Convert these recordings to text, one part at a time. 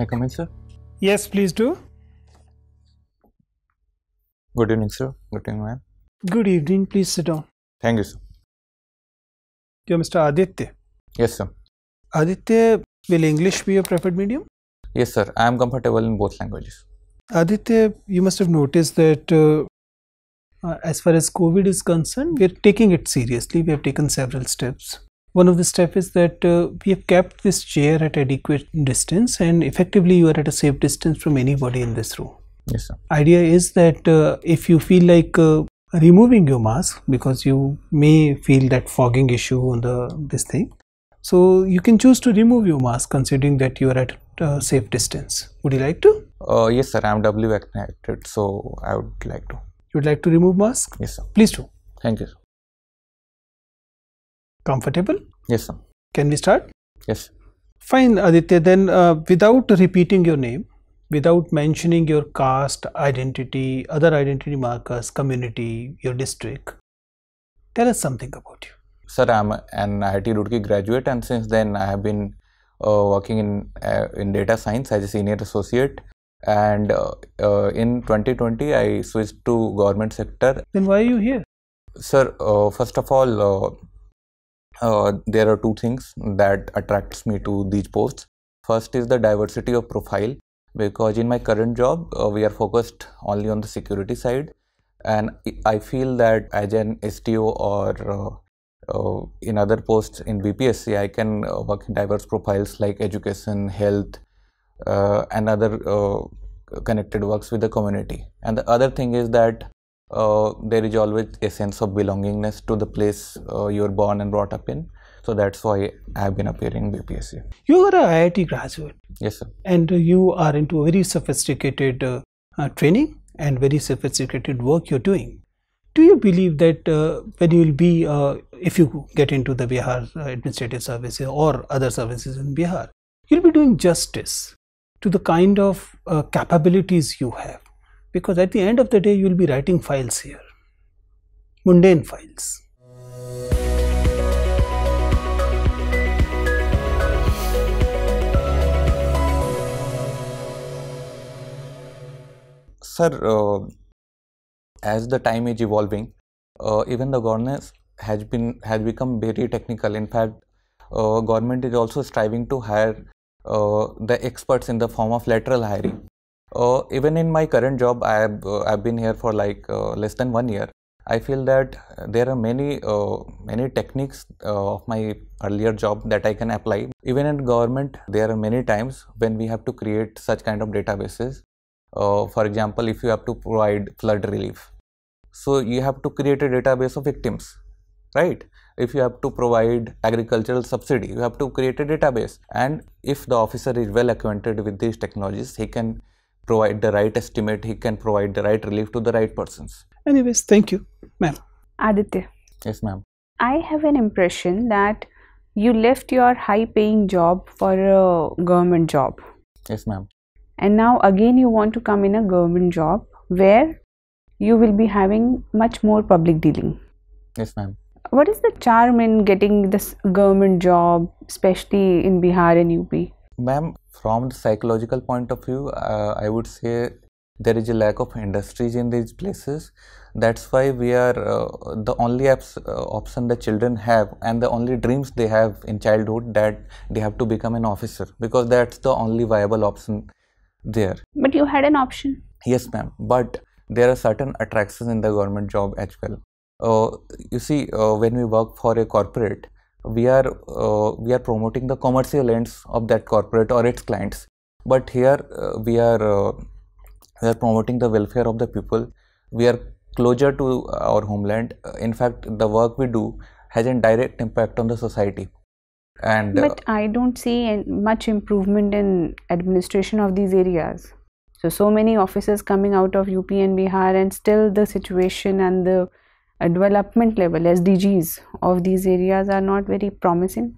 I come in, sir? Yes, please do. Good evening, sir. Good evening, ma'am. Good evening. Please sit down. Thank you, sir. You're Mr. Aditya? Yes, sir. Aditya, will English be your preferred medium? Yes, sir. I am comfortable in both languages. Aditya, you must have noticed that uh, uh, as far as COVID is concerned, we are taking it seriously. We have taken several steps one of the steps is that uh, we have kept this chair at adequate distance and effectively you are at a safe distance from anybody in this room. Yes, sir. Idea is that uh, if you feel like uh, removing your mask because you may feel that fogging issue on the this thing, so you can choose to remove your mask considering that you are at a uh, safe distance. Would you like to? Uh, yes, sir. I am W vaccinated, so I would like to. You would like to remove mask? Yes, sir. Please do. Thank you. Sir. Comfortable? Yes, sir. Can we start? Yes. Fine, Aditya. Then, uh, without repeating your name, without mentioning your caste, identity, other identity markers, community, your district, tell us something about you. Sir, I'm an IIT Roorkee graduate, and since then I have been uh, working in uh, in data science as a senior associate. And uh, uh, in 2020, I switched to government sector. Then why are you here? Sir, uh, first of all, uh, there are two things that attracts me to these posts. First is the diversity of profile because in my current job uh, we are focused only on the security side and I feel that as an STO or uh, uh, in other posts in BPSC I can uh, work in diverse profiles like education, health and other connected works with the community. And the other thing is that uh, there is always a sense of belongingness to the place uh, you're born and brought up in. So that's why I have been appearing in BPSC. You are an IIT graduate. Yes, sir. And you are into very sophisticated uh, uh, training and very sophisticated work you're doing. Do you believe that uh, when you will be, if you get into the Bihar administrative services or other services in Bihar, you'll be doing justice to the kind of capabilities you have? because at the end of the day you will be writing files here, mundane files. Sir, uh, as the time is evolving, uh, even the governance has been has become very technical. In fact, uh, government is also striving to hire uh, the experts in the form of lateral hiring uh, even in my current job i have uh, i've been here for like uh, less than 1 year i feel that there are many uh, many techniques uh, of my earlier job that i can apply even in government there are many times when we have to create such kind of databases uh, for example if you have to provide flood relief so you have to create a database of victims right if you have to provide agricultural subsidy you have to create a database and if the officer is well acquainted with these technologies he can provide the right estimate, he can provide the right relief to the right persons. Anyways, thank you, ma'am. Aditya. Yes, ma'am. I have an impression that you left your high paying job for a government job. Yes, ma'am. And now again, you want to come in a government job where you will be having much more public dealing. Yes, ma'am. What is the charm in getting this government job, especially in Bihar and UP? Ma'am, from the psychological point of view uh, i would say there is a lack of industries in these places that's why we are uh, the only apps, uh, option the children have and the only dreams they have in childhood that they have to become an officer because that's the only viable option there but you had an option yes ma'am but there are certain attractions in the government job as well uh, you see uh, when we work for a corporate we are uh, we are promoting the commercial ends of that corporate or its clients but here uh, we are uh, we are promoting the welfare of the people we are closer to our homeland uh, in fact the work we do has a direct impact on the society and uh, but i don't see much improvement in administration of these areas so so many officers coming out of up and bihar and still the situation and the development level SDGs of these areas are not very promising?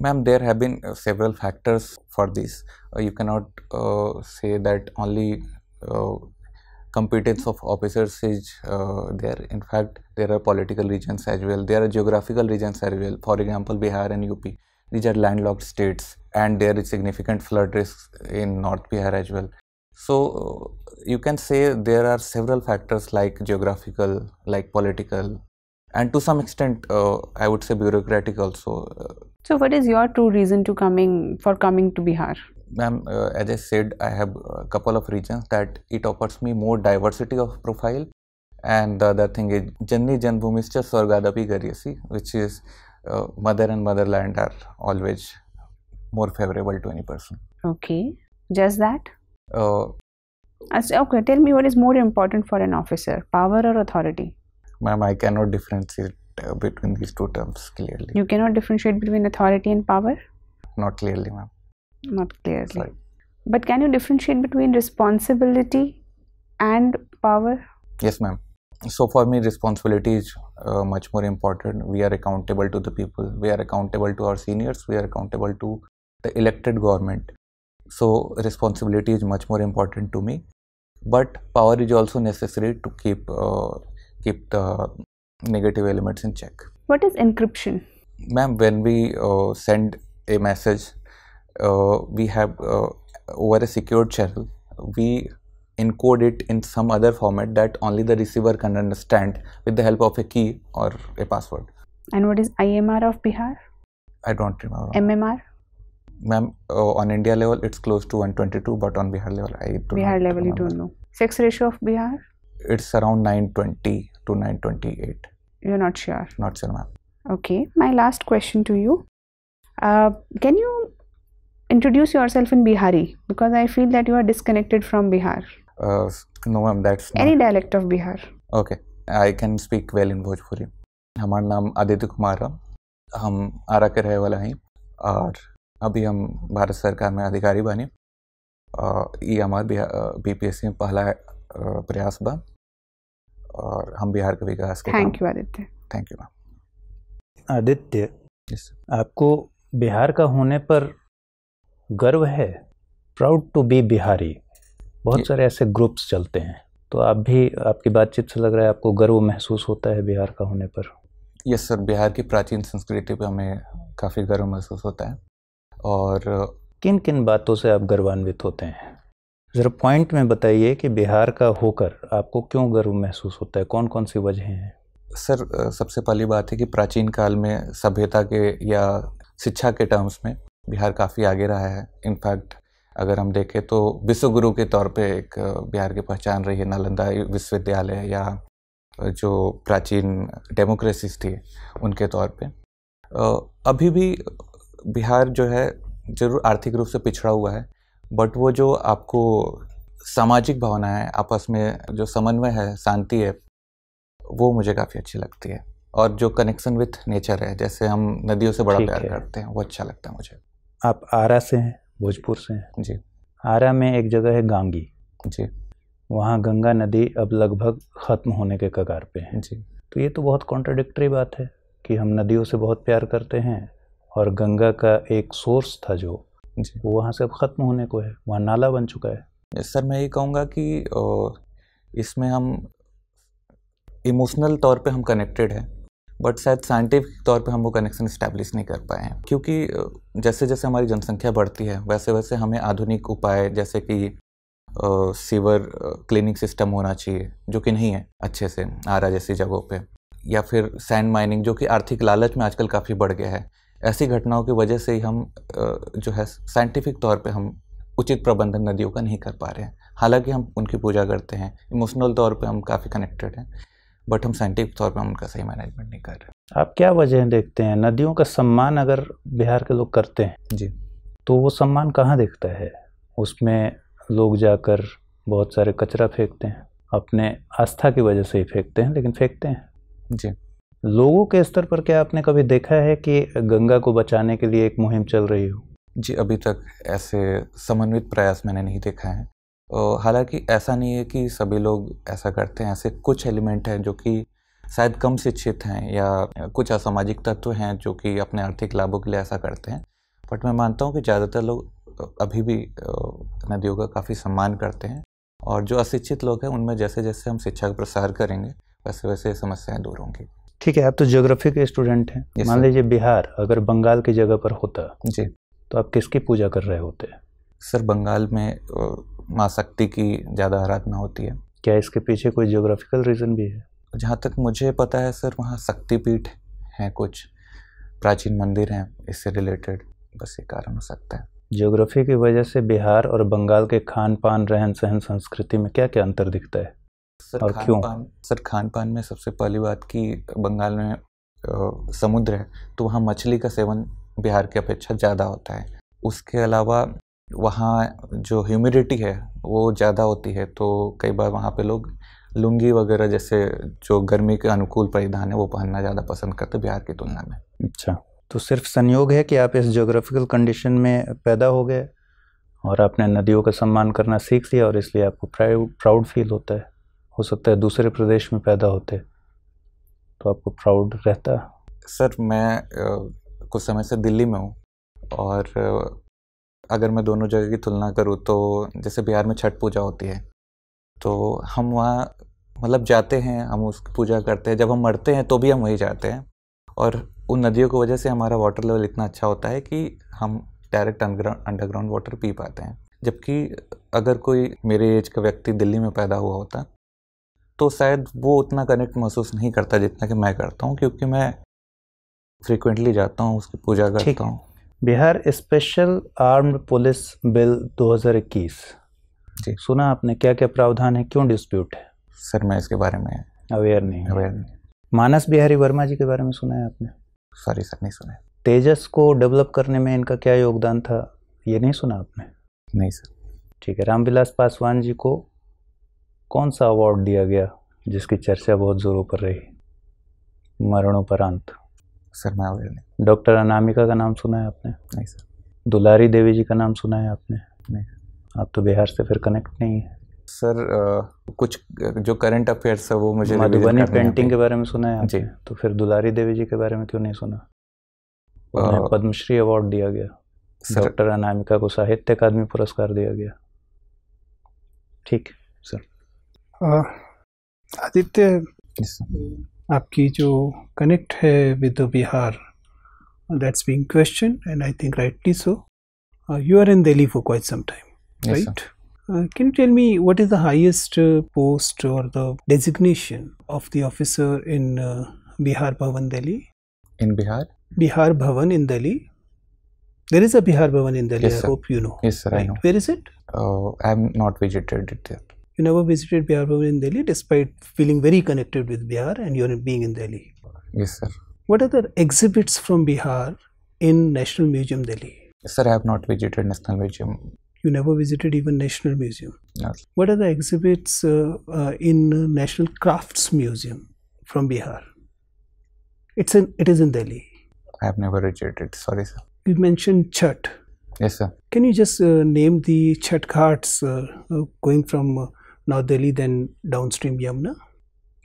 Ma'am, there have been uh, several factors for this. Uh, you cannot uh, say that only uh, competence of officers is uh, there. In fact, there are political regions as well. There are geographical regions as well. For example, Bihar and UP. These are landlocked states and there is significant flood risk in North Bihar as well. So, you can say there are several factors like geographical, like political, and to some extent, uh, I would say bureaucratic also. So, what is your true reason to coming for coming to Bihar? Ma'am, uh, as I said, I have a couple of reasons that it offers me more diversity of profile, and the other thing is Janni Janbhumischa Swargadapi Garyasi, which is uh, mother and motherland are always more favorable to any person. Okay, just that uh, say, okay, tell me what is more important for an officer, power or authority? Ma'am, I cannot differentiate uh, between these two terms clearly. You cannot differentiate between authority and power? Not clearly, ma'am. Not clearly. Sorry. But can you differentiate between responsibility and power? Yes, ma'am. So, for me, responsibility is uh, much more important. We are accountable to the people, we are accountable to our seniors, we are accountable to the elected government so responsibility is much more important to me but power is also necessary to keep uh, keep the negative elements in check what is encryption ma'am when we uh, send a message uh, we have uh, over a secured channel we encode it in some other format that only the receiver can understand with the help of a key or a password and what is imr of bihar i don't remember mmr ma'am oh, on india level it's close to 122 but on bihar level i do bihar level remember. you don't know sex ratio of bihar it's around 920 to 928 you're not sure not sure ma'am okay my last question to you uh, can you introduce yourself in bihari because i feel that you are disconnected from bihar uh, no ma'am that's any dialect of bihar okay i can speak well in Bhojpuri. हमारा नाम आदित्य कुमार है हम आरा के रहने वाला हैं और अभी हम भारत सरकार में अधिकारी बने ये हमारे बी पी एस सी में पहला प्रयास बन और हम बिहार के विकास के thank you Aditya thank you ma'am Aditya आपको बिहार का होने पर गर्व है प्राउड टू बी बिहारी बहुत सारे ऐसे ग्रुप्स चलते हैं तो आप भी आपकी बातचीत से लग रहा है आपको गर्व महसूस होता है बिहार का होने पर यस सर बिहार की प्राचीन संस्कृति पर हमें काफ़ी गर्व महसूस होता है और किन किन बातों से आप गर्वान्वित होते हैं ज़रा पॉइंट में बताइए कि बिहार का होकर आपको क्यों गर्व महसूस होता है कौन कौन सी वजह हैं सर सबसे पहली बात है कि प्राचीन काल में सभ्यता के या शिक्षा के टर्म्स में बिहार काफ़ी आगे रहा है इनफैक्ट अगर हम देखें तो विश्वगुरु के तौर पे एक बिहार की पहचान रही है नालंदा विश्वविद्यालय या जो प्राचीन डेमोक्रेसीज थी उनके तौर पे अभी भी बिहार जो है ज़रूर आर्थिक रूप से पिछड़ा हुआ है बट वो जो आपको सामाजिक भावना है आपस में जो समन्वय है शांति है वो मुझे काफ़ी अच्छी लगती है और जो कनेक्शन विथ नेचर है जैसे हम नदियों से बड़ा प्यार है। करते हैं वो अच्छा लगता है मुझे आप आरा से हैं भोजपुर से हैं जी आरा में एक जगह है गांगी जी वहाँ गंगा नदी अब लगभग ख़त्म होने के कगार पे है जी तो ये तो बहुत कॉन्ट्राडिक्टरी बात है कि हम नदियों से बहुत प्यार करते हैं और गंगा का एक सोर्स था जो वो वहाँ से अब ख़त्म होने को है वहाँ नाला बन चुका है सर मैं ये कहूँगा कि इसमें हम इमोशनल तौर पे हम कनेक्टेड हैं बट शायद साइंटिफिक तौर पे हम वो कनेक्शन इस्टेब्लिश नहीं कर पाए हैं क्योंकि जैसे जैसे हमारी जनसंख्या बढ़ती है वैसे वैसे हमें आधुनिक उपाय जैसे कि सीवर क्लीनिंग सिस्टम होना चाहिए जो कि नहीं है अच्छे से आरा जैसी जगहों पे या फिर सैंड माइनिंग जो कि आर्थिक लालच में आजकल काफ़ी बढ़ गया है ऐसी घटनाओं की वजह से ही हम जो है साइंटिफिक तौर पे हम उचित प्रबंधन नदियों का नहीं कर पा रहे हैं हालांकि हम उनकी पूजा करते हैं इमोशनल तौर पे हम काफ़ी कनेक्टेड हैं बट हम साइंटिफिक तौर पे हम उनका सही मैनेजमेंट नहीं कर रहे आप क्या वजह देखते हैं नदियों का सम्मान अगर बिहार के लोग करते हैं जी तो वो सम्मान कहाँ देखता है उसमें लोग जाकर बहुत सारे कचरा फेंकते हैं अपने आस्था की वजह से ही फेंकते हैं लेकिन फेंकते हैं जी लोगों के स्तर पर क्या आपने कभी देखा है कि गंगा को बचाने के लिए एक मुहिम चल रही हो जी अभी तक ऐसे समन्वित प्रयास मैंने नहीं देखा है हालांकि ऐसा नहीं है कि सभी लोग ऐसा करते हैं ऐसे कुछ एलिमेंट हैं जो कि शायद कम शिक्षित हैं या कुछ असामाजिक तत्व हैं जो कि अपने आर्थिक लाभों के लिए ऐसा करते हैं बट मैं मानता हूँ कि ज़्यादातर लोग अभी भी नदियों का काफ़ी सम्मान करते हैं और जो अशिक्षित लोग हैं उनमें जैसे जैसे हम शिक्षा का प्रसार करेंगे वैसे वैसे समस्याएं दूर होंगी ठीक है आप तो ज्योग्राफी के स्टूडेंट हैं मान लीजिए बिहार अगर बंगाल की जगह पर होता जी तो आप किसकी पूजा कर रहे होते सर बंगाल में माँ शक्ति की ज़्यादा आराधना होती है क्या इसके पीछे कोई ज्योग्राफिकल रीज़न भी है जहाँ तक मुझे पता है सर वहाँ शक्तिपीठ हैं कुछ प्राचीन मंदिर हैं इससे रिलेटेड बस ये कारण हो सकता है ज्योग्राफी की वजह से बिहार और बंगाल के खान पान रहन सहन संस्कृति में क्या क्या अंतर दिखता है सर खान पान सर खान पान में सबसे पहली बात की बंगाल में आ, समुद्र है तो वहाँ मछली का सेवन बिहार की अपेक्षा ज़्यादा होता है उसके अलावा वहाँ जो ह्यूमिडिटी है वो ज़्यादा होती है तो कई बार वहाँ पे लोग लुंगी वगैरह जैसे जो गर्मी के अनुकूल परिधान है वो पहनना ज़्यादा पसंद करते बिहार की तुलना में अच्छा तो सिर्फ संयोग है कि आप इस जोग्राफिकल कंडीशन में पैदा हो गए और आपने नदियों का सम्मान करना सीख लिया और इसलिए आपको प्राउड फील होता है हो सकता है दूसरे प्रदेश में पैदा होते तो आपको प्राउड रहता सर मैं कुछ समय से दिल्ली में हूँ और अगर मैं दोनों जगह की तुलना करूँ तो जैसे बिहार में छठ पूजा होती है तो हम वहाँ मतलब जाते हैं हम उसकी पूजा करते हैं जब हम मरते हैं तो भी हम वहीं जाते हैं और उन नदियों की वजह से हमारा वाटर लेवल इतना अच्छा होता है कि हम डायरेक्ट अंडरग्राउंड अंडरग्राउंड वाटर पी पाते हैं जबकि अगर कोई मेरे एज का व्यक्ति दिल्ली में पैदा हुआ होता तो शायद वो उतना कनेक्ट महसूस नहीं करता जितना कि मैं करता हूँ क्योंकि मैं फ्रीक्वेंटली जाता हूँ उसकी पूजा करता हूँ Bihar special armed police bill 2021 जी सुना आपने क्या क्या प्रावधान है क्यों डिस्प्यूट है सर मैं इसके बारे में अवेयर नहीं अवेयर नहीं मानस बिहारी वर्मा जी के बारे में सुना है आपने सॉरी सर नहीं सुना तेजस को डेवलप करने में इनका क्या योगदान था ये नहीं सुना आपने नहीं सर ठीक है रामविलास पासवान जी को कौन सा अवार्ड दिया गया जिसकी चर्चा बहुत ज़ोरों पर रही मरणोपरांत सर मैं अवेयर नहीं डॉक्टर अनामिका का नाम सुना है आपने नहीं सर दुलारी देवी जी का नाम सुना है आपने नहीं आप तो बिहार से फिर कनेक्ट नहीं है सर आ, कुछ जो करंट अफेयर्स है वो मुझे मधुबनी पेंटिंग के बारे में सुना है जी तो फिर दुलारी देवी जी के बारे में क्यों नहीं सुना पद्मश्री अवार्ड दिया गया डॉक्टर अनामिका को साहित्य अकादमी पुरस्कार दिया गया ठीक सर आदित्य आपकी जो कनेक्ट है with Bihar that's being questioned, and I think rightly so. Uh, you are in Delhi for quite some time, right? Uh, can you tell me what is the highest uh, post or the designation of the officer in Bihar Bhavan, Delhi? In Bihar? Bihar Bhavan in Delhi. There is a Bihar Bhavan in Delhi, I hope you know. Yes, sir, right? I know. Where is it? I am not visited it yet you never visited Bihar in Delhi despite feeling very connected with Bihar and you're being in Delhi. Yes, sir. What are the exhibits from Bihar in National Museum, Delhi? Yes, sir, I have not visited National Museum. You never visited even National Museum. No. What are the exhibits uh, uh, in National Crafts Museum from Bihar? It's in it is in Delhi. I have never visited. Sorry, sir. You mentioned Chhat. Yes, sir. Can you just uh, name the Chhat Ghats uh, uh, going from uh, North Delhi, then downstream Yamuna.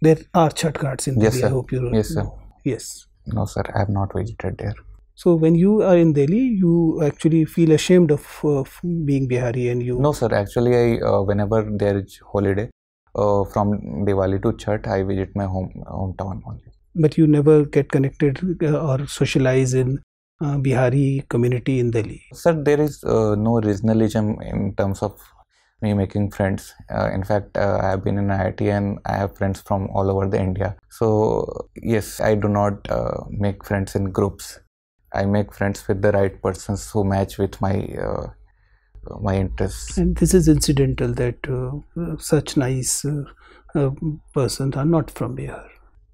There are chhat in yes, Delhi. Sir. I hope you yes, Sir. Yes. No, sir. I have not visited there. So when you are in Delhi, you actually feel ashamed of, of being Bihari, and you. No, sir. Actually, I uh, whenever there is holiday, uh, from Diwali to Chhat, I visit my home hometown only. But you never get connected uh, or socialize in uh, Bihari community in Delhi. Sir, there is uh, no regionalism in terms of me making friends. Uh, in fact, uh, I have been in IIT and I have friends from all over the India. So yes, I do not uh, make friends in groups. I make friends with the right persons who match with my uh, my interests. And this is incidental that uh, such nice uh, persons are not from Bihar.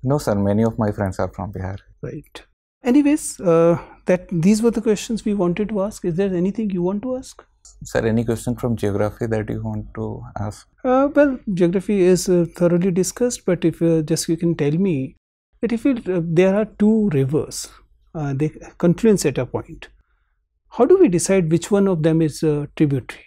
No, sir. Many of my friends are from Bihar. Right. Anyways, that these were the questions we wanted to ask. Is there anything you want to ask? sir, any question from geography that you want to ask? Uh, well, geography is uh, thoroughly discussed, but if uh, just you can tell me that if it, uh, there are two rivers, uh, they confluence at a point. How do we decide which one of them is a uh, tributary?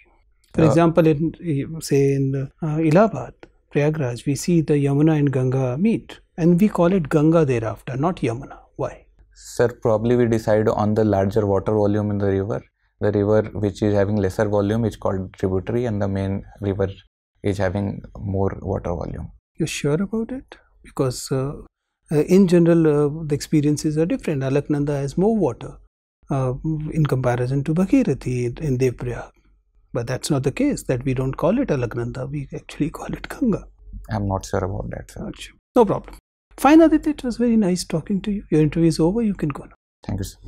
For example, in eh, say in Allahabad, Prayagraj, we see the Yamuna and Ganga meet, and we call it Ganga thereafter, not Yamuna. Why? Sir, probably we decide on the larger water volume in the river the river which is having lesser volume is called tributary and the main river is having more water volume. You're sure about it? Because uh, uh in general, uh, the experiences are different. Alaknanda has more water uh, in comparison to Bhagirathi in Devprayag. But that's not the case, that we don't call it Alaknanda, we actually call it Ganga. I'm not sure about that, sir. Sure. No problem. Fine, Aditya, it was very nice talking to you. Your interview is over, you can go now. Thank you, sir.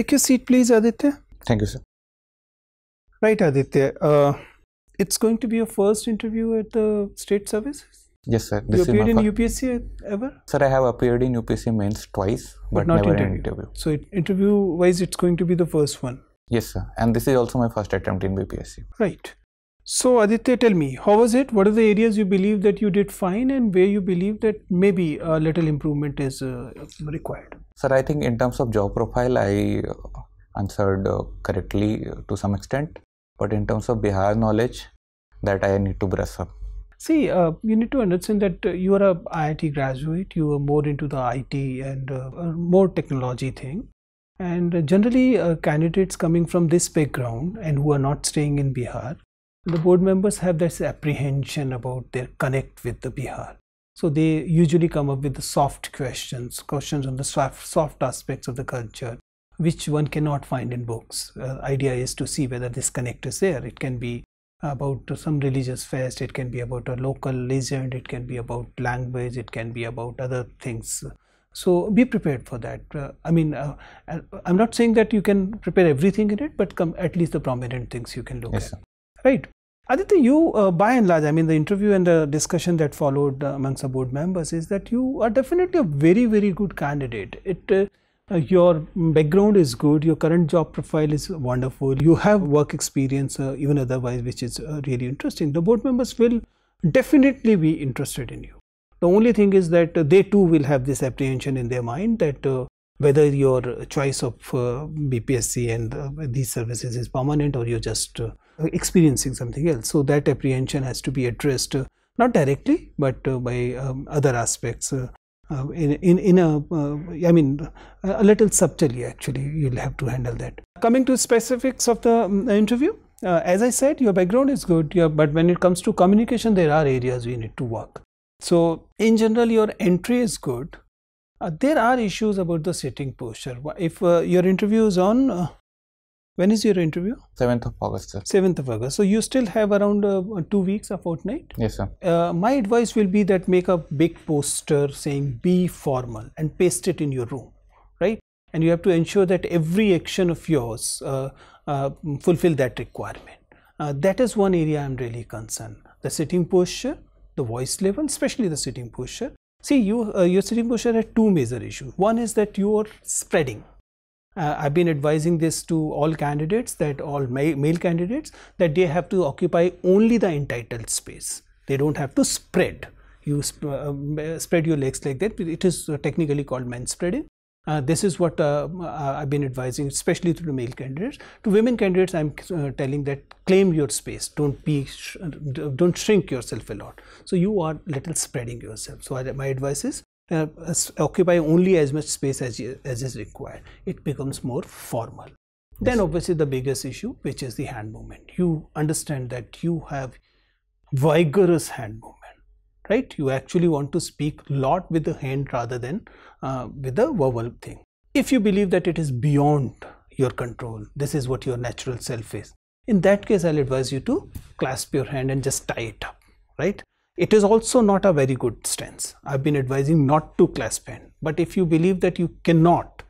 Take your seat, please, Aditya. Thank you, sir. Right, Aditya. Uh, it's going to be your first interview at the state service. Yes, sir. This you appeared in UPSC ever? Sir, I have appeared in UPSC mains twice, but, but not never interview. interview. So, it, interview wise, it's going to be the first one. Yes, sir. And this is also my first attempt in BPSC. Right. So, Aditya, tell me, how was it? What are the areas you believe that you did fine and where you believe that maybe a little improvement is uh, required? Sir, I think in terms of job profile, I uh, answered uh, correctly uh, to some extent. But in terms of Bihar knowledge, that I need to brush up. See, uh, you need to understand that uh, you are a IIT graduate. You are more into the IT and uh, more technology thing. And generally, candidates coming from this background and who are not staying in Bihar, the board members have this apprehension about their connect with the Bihar. So they usually come up with the soft questions, questions on the soft, soft aspects of the culture, which one cannot find in books. Uh, idea is to see whether this connect is there. It can be about some religious fest, it can be about a local legend, it can be about language, it can be about other things. So be prepared for that. Uh, I mean, uh, uh I'm not saying that you can prepare everything in it, but come at least the prominent things you can look yes, at. Sir. Right. Aditya, you uh, by and large, I mean the interview and the discussion that followed uh, amongst the board members is that you are definitely a very, very good candidate. It, uh, uh your background is good, your current job profile is wonderful, you have work experience uh, even otherwise which is uh, really interesting. The board members will definitely be interested in you. The only thing is that they too will have this apprehension in their mind that whether your choice of BPSC and these services is permanent or you're just experiencing something else. So that apprehension has to be addressed, uh, not directly, but uh, by um, other aspects. Uh, uh, in, in, in a, uh, I mean, a little subtly actually, you'll have to handle that. Coming to specifics of the um, interview, as I said, your background is good, yeah, but when it comes to communication, there are areas we need to work. So in general, your entry is good. there are issues about the sitting posture. If your interview is on when is your interview? 7th of August, sir. 7th of August. So you still have around uh, uh, two weeks, a fortnight? Yes, sir. Uh, my advice will be that make a big poster saying be formal and paste it in your room, right? And you have to ensure that every action of yours uh, uh fulfill that requirement. Uh, that is one area I'm really concerned. The sitting posture, the voice level, especially the sitting posture. See, you, your sitting posture had two major issues. One is that you are spreading uh, I've been advising this to all candidates that all ma male candidates that they have to occupy only the entitled space. They don't have to spread. You sp uh, um, uh spread your legs like that. It is uh, technically called men spreading. Uh, this is what um, uh, I've been advising, especially to the male candidates. To women candidates, I'm telling that claim your space. Don't be, sh don't shrink yourself a lot. So you are little spreading yourself. So I, my advice is uh, occupy only as much space as, as is required. It becomes more formal. Yes. Then obviously the biggest issue, which is the hand movement. You understand that you have vigorous hand movement, right? You actually want to speak lot with the hand rather than uh, with the vowel thing. If you believe that it is beyond your control, this is what your natural self is. In that case, I'll advise you to clasp your hand and just tie it up, right? It is also not a very good stance. I've been advising not to clasp hand. But if you believe that you cannot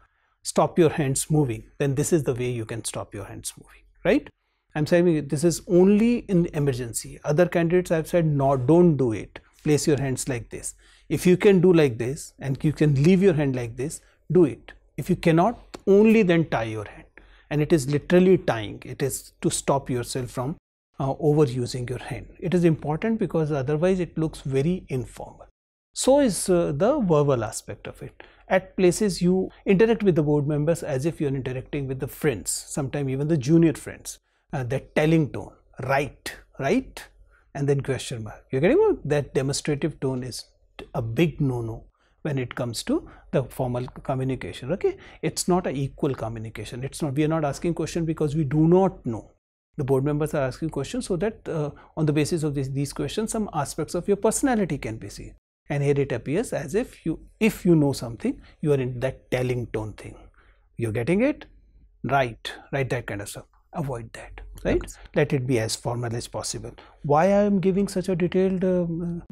stop your hands moving, then this is the way you can stop your hands moving, right? I'm saying this is only in emergency. Other candidates I've said, no, don't do it. Place your hands like this. If you can do like this and you can leave your hand like this, do it. If you cannot, only then tie your hand. And it is literally tying. It is to stop yourself from uh, overusing your hand. It is important because otherwise it looks very informal. So is uh, the verbal aspect of it. At places you interact with the board members as if you are interacting with the friends, sometimes even the junior friends. Uh, that telling tone, right, right, and then question mark. You're getting what? That demonstrative tone is a big no-no when it comes to the formal communication okay it's not an equal communication it's not we are not asking question because we do not know the board members are asking questions so that uh, on the basis of this, these questions, some aspects of your personality can be seen. And here it appears as if you, if you know something, you are in that telling tone thing. You're getting it? Right, right, that kind of stuff. Avoid that, right? Yes. Let it be as formal as possible. Why I am giving such a detailed uh,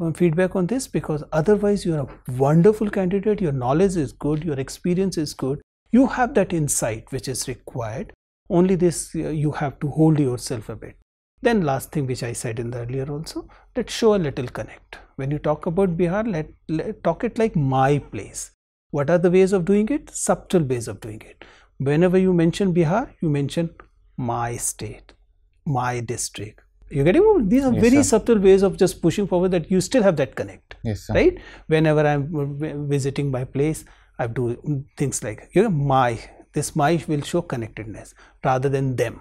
um, feedback on this? Because otherwise you are a wonderful candidate, your knowledge is good, your experience is good, you have that insight which is required only this uh, you have to hold yourself a bit then last thing which i said in the earlier also let's show a little connect when you talk about bihar let, let talk it like my place what are the ways of doing it subtle ways of doing it whenever you mention bihar you mention my state my district you getting what? These are yes, very sir. subtle ways of just pushing forward that you still have that connect. Yes, sir. Right? Whenever I'm visiting my place, I do things like you know, my this my will show connectedness rather than them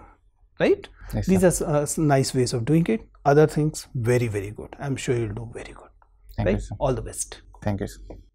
right these are uh, nice ways of doing it other things very very good i'm sure you'll do very good Thank right you, all the best Thank you.